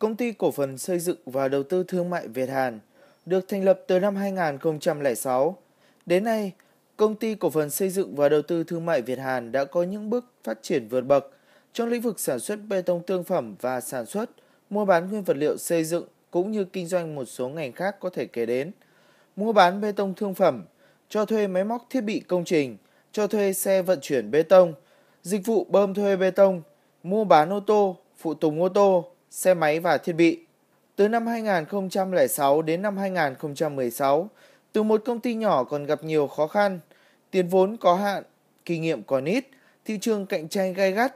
Công ty cổ phần xây dựng và đầu tư thương mại Việt Hàn được thành lập từ năm 2006. Đến nay, Công ty cổ phần xây dựng và đầu tư thương mại Việt Hàn đã có những bước phát triển vượt bậc trong lĩnh vực sản xuất bê tông tương phẩm và sản xuất, mua bán nguyên vật liệu xây dựng cũng như kinh doanh một số ngành khác có thể kể đến. Mua bán bê tông thương phẩm, cho thuê máy móc thiết bị công trình, cho thuê xe vận chuyển bê tông, dịch vụ bơm thuê bê tông, mua bán ô tô, phụ tùng ô tô, xe máy và thiết bị. Từ năm 2006 đến năm 2016, từ một công ty nhỏ còn gặp nhiều khó khăn, tiền vốn có hạn, kinh nghiệm còn ít, thị trường cạnh tranh gay gắt.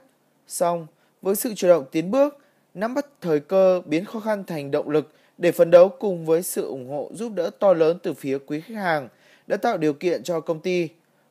Song, với sự chủ động tiến bước, nắm bắt thời cơ biến khó khăn thành động lực để phấn đấu cùng với sự ủng hộ giúp đỡ to lớn từ phía quý khách hàng đã tạo điều kiện cho công ty.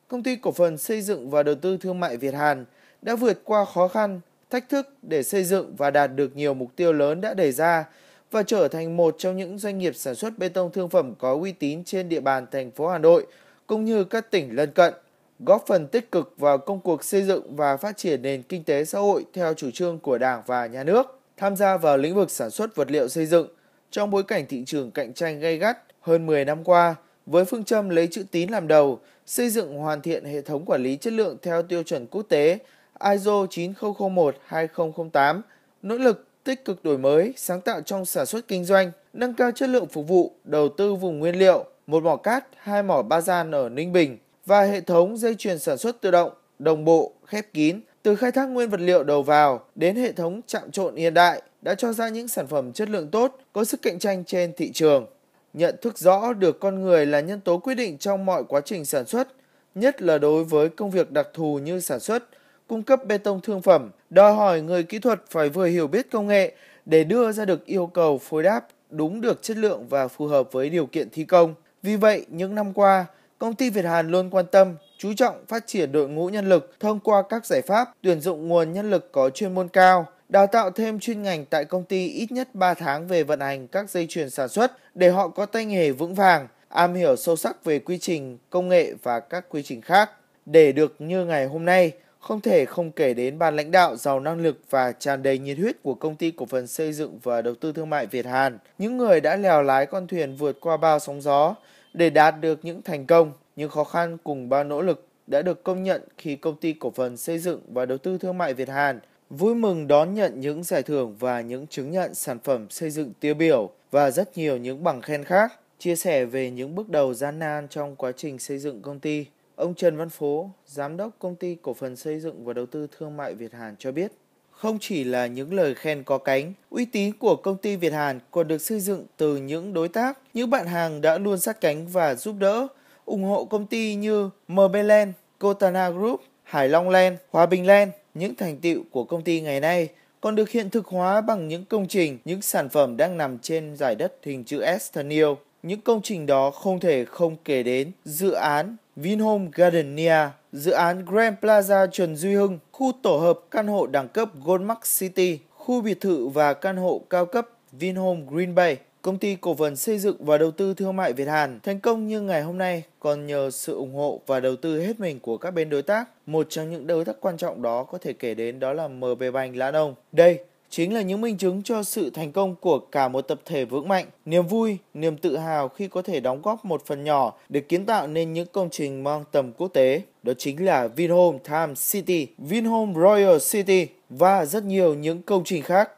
Công ty cổ phần xây dựng và đầu tư thương mại Việt Hàn đã vượt qua khó khăn, thách thức để xây dựng và đạt được nhiều mục tiêu lớn đã đề ra và trở thành một trong những doanh nghiệp sản xuất bê tông thương phẩm có uy tín trên địa bàn thành phố Hà Nội cũng như các tỉnh lân cận, góp phần tích cực vào công cuộc xây dựng và phát triển nền kinh tế xã hội theo chủ trương của Đảng và nhà nước, tham gia vào lĩnh vực sản xuất vật liệu xây dựng trong bối cảnh thị trường cạnh tranh gay gắt hơn 10 năm qua với phương châm lấy chữ tín làm đầu, xây dựng hoàn thiện hệ thống quản lý chất lượng theo tiêu chuẩn quốc tế ISO 9001-2008, nỗ lực tích cực đổi mới, sáng tạo trong sản xuất kinh doanh, nâng cao chất lượng phục vụ, đầu tư vùng nguyên liệu, một mỏ cát, hai mỏ ba gian ở Ninh Bình và hệ thống dây chuyền sản xuất tự động, đồng bộ, khép kín, từ khai thác nguyên vật liệu đầu vào đến hệ thống chạm trộn hiện đại đã cho ra những sản phẩm chất lượng tốt, có sức cạnh tranh trên thị trường. Nhận thức rõ được con người là nhân tố quyết định trong mọi quá trình sản xuất, nhất là đối với công việc đặc thù như sản xuất, cung cấp bê tông thương phẩm, đòi hỏi người kỹ thuật phải vừa hiểu biết công nghệ để đưa ra được yêu cầu phối đáp đúng được chất lượng và phù hợp với điều kiện thi công. Vì vậy, những năm qua, công ty Việt Hàn luôn quan tâm, chú trọng phát triển đội ngũ nhân lực thông qua các giải pháp tuyển dụng nguồn nhân lực có chuyên môn cao, đào tạo thêm chuyên ngành tại công ty ít nhất 3 tháng về vận hành các dây chuyền sản xuất để họ có tay nghề vững vàng, am hiểu sâu sắc về quy trình, công nghệ và các quy trình khác. Để được như ngày hôm nay, không thể không kể đến ban lãnh đạo giàu năng lực và tràn đầy nhiệt huyết của công ty cổ phần xây dựng và đầu tư thương mại Việt Hàn, những người đã lèo lái con thuyền vượt qua bao sóng gió để đạt được những thành công, những khó khăn cùng bao nỗ lực đã được công nhận khi công ty cổ phần xây dựng và đầu tư thương mại Việt Hàn vui mừng đón nhận những giải thưởng và những chứng nhận sản phẩm xây dựng tiêu biểu và rất nhiều những bằng khen khác, chia sẻ về những bước đầu gian nan trong quá trình xây dựng công ty. Ông Trần Văn Phố, Giám đốc Công ty Cổ phần Xây dựng và Đầu tư Thương mại Việt Hàn cho biết, không chỉ là những lời khen có cánh, uy tín của công ty Việt Hàn còn được xây dựng từ những đối tác, những bạn hàng đã luôn sát cánh và giúp đỡ, ủng hộ công ty như MB Land, Cotana Group, Hải Long Land, Hòa Bình Land. Những thành tiệu của công ty ngày nay còn được hiện thực hóa bằng những công trình, những sản phẩm đang nằm trên giải đất hình chữ S thân yêu những công trình đó không thể không kể đến dự án Vinhome Gardenia, dự án Grand Plaza Trần Duy Hưng, khu tổ hợp căn hộ đẳng cấp Goldmark City, khu biệt thự và căn hộ cao cấp Vinhome Green Bay, công ty cổ phần xây dựng và đầu tư thương mại Việt Hàn thành công như ngày hôm nay còn nhờ sự ủng hộ và đầu tư hết mình của các bên đối tác. Một trong những đối tác quan trọng đó có thể kể đến đó là MB Bank Lãn Đông. Đây chính là những minh chứng cho sự thành công của cả một tập thể vững mạnh, niềm vui, niềm tự hào khi có thể đóng góp một phần nhỏ để kiến tạo nên những công trình mang tầm quốc tế. Đó chính là Vinhome Time City, Vinhome Royal City và rất nhiều những công trình khác.